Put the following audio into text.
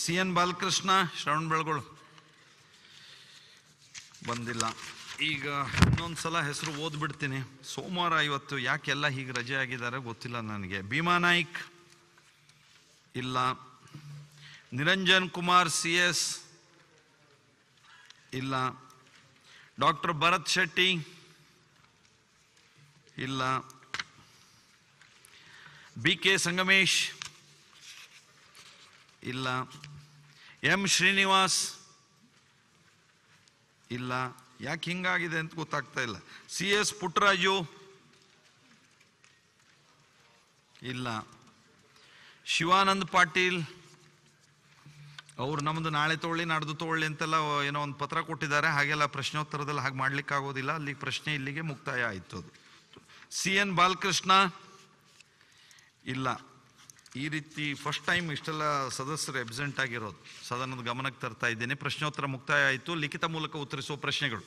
C N Balakrishna Shravanabelagola ಬಂದಿಲ್ಲ ಈಗ ಇನ್ನೊಂದು ಸಲ ಹೆಸರು ಓದ್ಬಿಡ್ತೀನಿ ಸೋಮವಾರ ಇವತ್ತು ಯಾಕೆಲ್ಲ ಹೀಗೆ ರಜೆ ಆಗಿದ್ದಾರೆ ಗೊತ್ತಿಲ್ಲ ನನಗೆ ಭೀಮಾ ನಾಯ್ಕ್ ಇಲ್ಲ ನಿರಂಜನ್ ಕುಮಾರ್ ಸಿ ಎಸ್ ಇಲ್ಲ ಡಾಕ್ಟರ್ ಭರತ್ ಶೆಟ್ಟಿ ಇಲ್ಲ ಬಿ ಕೆ ಸಂಗಮೇಶ್ ಇಲ್ಲ ಎಂ ಶ್ರೀನಿವಾಸ್ ಇಲ್ಲ ಯಾಕೆ ಹಿಂಗಾಗಿದೆ ಅಂತ ಗೊತ್ತಾಗ್ತಾ ಇಲ್ಲ ಸಿ ಎಸ್ ಪುಟ್ಟರಾಜು ಇಲ್ಲ ಶಿವಾನಂದ್ ಪಾಟೀಲ್ ಅವ್ರು ನಮ್ಮದು ನಾಳೆ ತೊಗೊಳ್ಳಿ ನಾಡ್ದು ತೊಗೊಳ್ಳಿ ಅಂತೆಲ್ಲ ಏನೋ ಒಂದು ಪತ್ರ ಕೊಟ್ಟಿದ್ದಾರೆ ಹಾಗೆಲ್ಲ ಪ್ರಶ್ನೋತ್ತರದಲ್ಲಿ ಹಾಗೆ ಮಾಡ್ಲಿಕ್ಕೆ ಆಗೋದಿಲ್ಲ ಅಲ್ಲಿ ಪ್ರಶ್ನೆ ಇಲ್ಲಿಗೆ ಮುಕ್ತಾಯ ಆಯಿತು ಅದು ಸಿ ಎನ್ ಬಾಲಕೃಷ್ಣ ಇಲ್ಲ ಈ ರೀತಿ ಫಸ್ಟ್ ಟೈಮ್ ಇಷ್ಟೆಲ್ಲ ಸದಸ್ಯರು ಎಬ್ಸೆಂಟ್ ಆಗಿರೋದು ಸದನದ ಗಮನಕ್ಕೆ ತರ್ತಾ ಇದ್ದೇನೆ ಪ್ರಶ್ನೋತ್ತರ ಮುಕ್ತಾಯ ಆಯಿತು ಲಿಖಿತ ಮೂಲಕ ಉತ್ತರಿಸುವ ಪ್ರಶ್ನೆಗಳು